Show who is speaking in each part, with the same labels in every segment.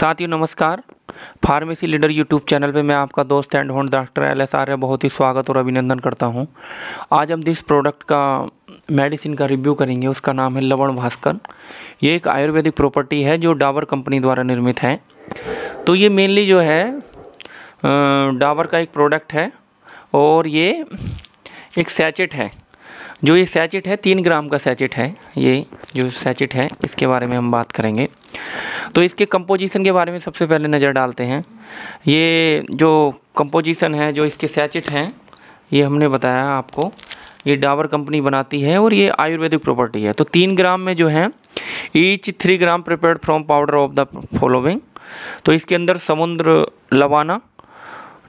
Speaker 1: साथियों नमस्कार pharmacy leader YouTube channel पे मैं आपका दोस्त एंड होंड डॉक्टर एल एस आर्य बहुत ही स्वागत और अभिनंदन करता हूँ आज हम जिस प्रोडक्ट का मेडिसिन का रिव्यू करेंगे उसका नाम है लवण भास्कर ये एक आयुर्वेदिक प्रॉपर्टी है जो डाबर कंपनी द्वारा निर्मित है तो ये मेनली जो है डाबर का एक प्रोडक्ट है और ये एक सैचेट है जो ये सैचेट है तीन ग्राम का सैचेट है ये जो सैचेट है इसके बारे में हम बात करेंगे तो इसके कंपोजिशन के बारे में सबसे पहले नज़र डालते हैं ये जो कंपोजिशन है जो इसके सैचिट हैं ये हमने बताया आपको ये डाबर कंपनी बनाती है और ये आयुर्वेदिक प्रॉपर्टी है तो तीन ग्राम में जो है each three gram prepare from powder of the following तो इसके अंदर समुद्र लवाना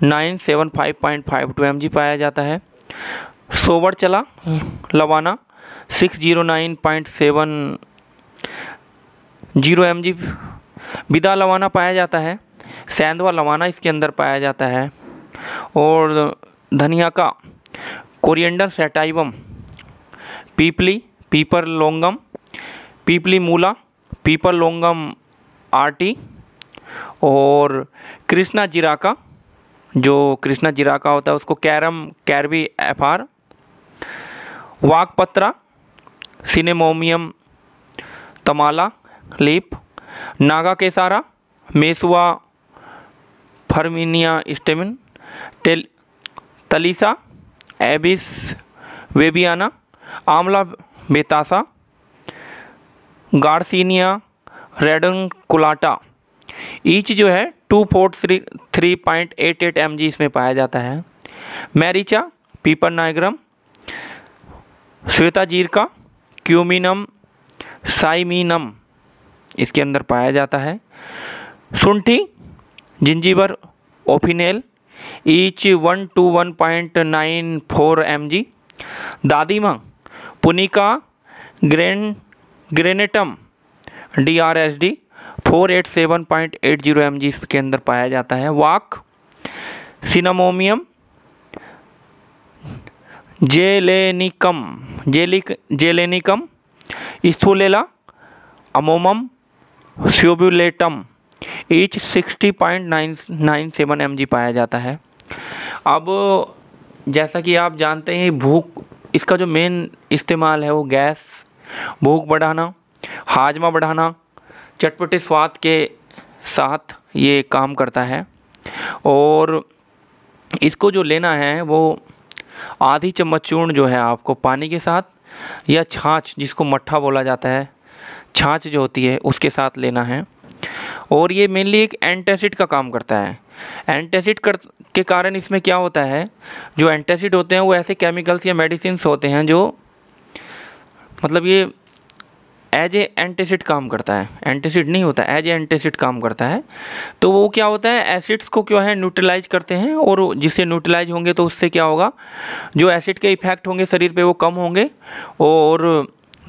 Speaker 1: nine seven five point five two M G पाया जाता है सोवर चला लवाना six zero nine point seven zero M G विदा लवाना पाया जाता है सेंधवा लवाना इसके अंदर पाया जाता है और धनिया का कोरिएंडर सेटाइवम पीपली पीपर लोंगम पीपली मूला पीपर लोंगम आर्टी और कृष्णा जिराका जो कृष्णा जिराका होता है उसको कैरम कैरवी एफ आर वाकपत्रा सिनेमोमियम तमाला लीप नागा केसारा मेसुआ फर्मिनिया स्टेमिन टेल तलीसा एबिस वेबियाना आमला बेतासा गार्सिनिया रेडनकुलाटा ईच जो है two four three three point eight eight M G इसमें पाया जाता है मैरिचा पीपर नाइग्रम श्वेता जीरका क्यूमिनम साइमिनम इसके अंदर पाया जाता है सुंठी जिंजीवर ओफिनेल each one two one point nine four M G दादीमा पुनिका ग्रेन ग्रेनेटम D R S D four eight seven point eight zero M G इसके अंदर पाया जाता है वाक सिनामोमियम जेलेनिकम जेलिक जेलेनिकम स्थूलेला अमोमम each sixty point nine seven M G पाया जाता है अब जैसा कि आप जानते हैं भूख इसका जो मेन इस्तेमाल है वो गैस भूख बढ़ाना हाजमा बढ़ाना चटपटे स्वाद के साथ ये काम करता है और इसको जो लेना है वो आधी चम्मच चूर्ण जो है आपको पानी के साथ या छाछ जिसको मट्ठा बोला जाता है छाछ जो होती है उसके साथ लेना है और ये मेनली एक एंटेसिड का काम करता है एंटेसिड कर के कारण इसमें क्या होता है जो एंटेसिड होते हैं वो ऐसे केमिकल्स या मेडिसिन होते हैं जो मतलब ये एज ए एंटेसिड काम करता है एंटेसिड नहीं होता एज ए एंटेसिड काम करता है तो वो क्या होता है एसिड्स को क्यों है न्यूट्रलाइज करते हैं और जिससे न्यूट्रलाइज होंगे तो उससे क्या होगा जो एसिड के इफेक्ट होंगे शरीर पे वो कम होंगे और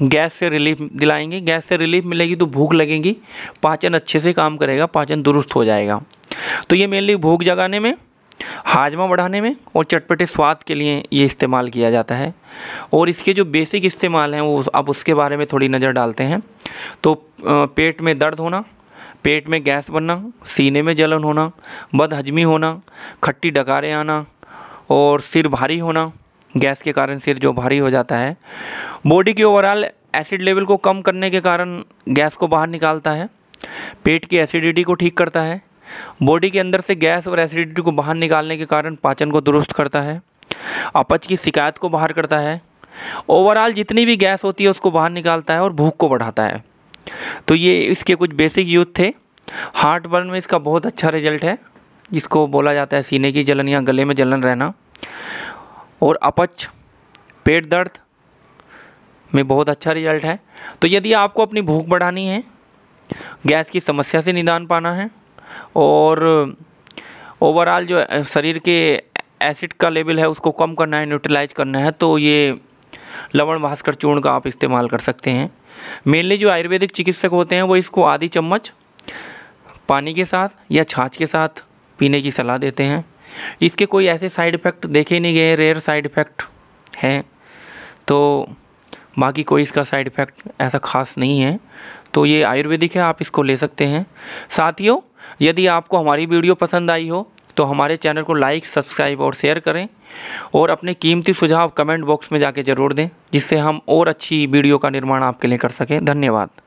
Speaker 1: गैस से रिलीफ दिलाएंगे गैस से रिलीफ मिलेगी तो भूख लगेगी पाचन अच्छे से काम करेगा पाचन दुरुस्त हो जाएगा तो ये मेनली भूख जगाने में हाजमा बढ़ाने में और चटपटे स्वाद के लिए ये इस्तेमाल किया जाता है और इसके जो बेसिक इस्तेमाल हैं वो अब उसके बारे में थोड़ी नज़र डालते हैं तो पेट में दर्द होना पेट में गैस बनना सीने में जलन होना बदहजमी होना खट्टी डकारें आना और सिर भारी होना गैस के कारण सिर जो भारी हो जाता है बॉडी की ओवरऑल एसिड लेवल को कम करने के कारण गैस को बाहर निकालता है पेट की एसिडिटी को ठीक करता है बॉडी के अंदर से गैस और एसिडिटी को बाहर निकालने के कारण पाचन को दुरुस्त करता है अपच की शिकायत को बाहर करता है ओवरऑल जितनी भी गैस होती है उसको बाहर निकालता है और भूख को बढ़ाता है तो ये इसके कुछ बेसिक यूथ थे हार्ट बर्न में इसका बहुत अच्छा रिजल्ट है जिसको बोला जाता है सीने की जलन या गले में जलन रहना और अपच पेट दर्द में बहुत अच्छा रिजल्ट है तो यदि आपको अपनी भूख बढ़ानी है गैस की समस्या से निदान पाना है और ओवरऑल जो शरीर के एसिड का लेवल है उसको कम करना है न्यूट्रलाइज करना है तो ये लवण भास्कर चूर्ण का आप इस्तेमाल कर सकते हैं मेनली जो आयुर्वेदिक चिकित्सक होते हैं वो इसको आधी चम्मच पानी के साथ या छाछ के साथ पीने की सलाह देते हैं इसके कोई ऐसे साइड इफ़ेक्ट देखे नहीं गए रेयर साइड इफ़ेक्ट हैं तो बाकी कोई इसका साइड इफ़ेक्ट ऐसा ख़ास नहीं है तो ये आयुर्वेदिक है आप इसको ले सकते हैं साथियों यदि आपको हमारी वीडियो पसंद आई हो तो हमारे चैनल को लाइक सब्सक्राइब और शेयर करें और अपने कीमती सुझाव कमेंट बॉक्स में जाके ज़रूर दें जिससे हम और अच्छी वीडियो का निर्माण आपके लिए कर सकें धन्यवाद